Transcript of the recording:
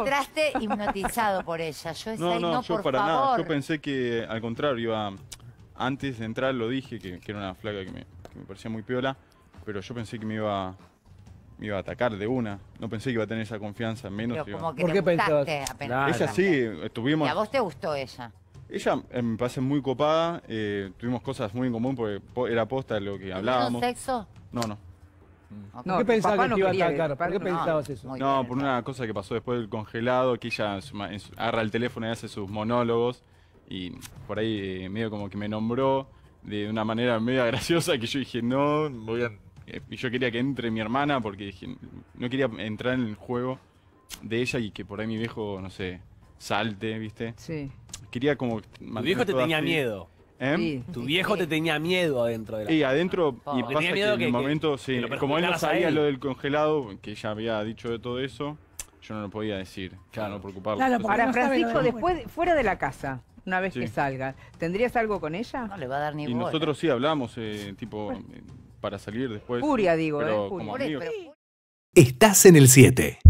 Entraste hipnotizado por ella. Yo no, no, yo para nada. Yo pensé que, al contrario, iba, antes de entrar lo dije, que, era una flaca que me, parecía muy piola, pero yo pensé que me iba, a atacar de una. No pensé que iba a tener esa confianza, menos. Pero como que ¿Por apenas. Ella sí, estuvimos... ¿Y a vos te gustó ella? Ella eh, me parece muy copada, eh, tuvimos cosas muy en común porque era posta lo que hablábamos. sexo? No, no. No, ¿Qué pensabas que iba a atacar? ¿Por qué pensabas eso? No, por una cosa que pasó después del congelado, que ella agarra el teléfono y hace sus monólogos. Y por ahí eh, medio como que me nombró de una manera media graciosa que yo dije, no, voy a... Eh, y yo quería que entre mi hermana porque dije, no quería entrar en el juego de ella y que por ahí mi viejo, no sé, salte, ¿viste? Sí. Quería como... Mi viejo te tenía miedo. ¿Eh? Tu viejo te tenía miedo adentro de Y adentro, oh. y en el momento, como él no sabía lo del congelado, que ya había dicho de todo eso, yo no lo podía decir, claro, no preocuparlo. Ahora, Francisco, después, fuera de la casa, una vez que salga ¿tendrías algo con ella? No le va a dar ni y nosotros sí hablamos, eh, tipo, eh, para salir después. Furia, digo, Estás en el 7.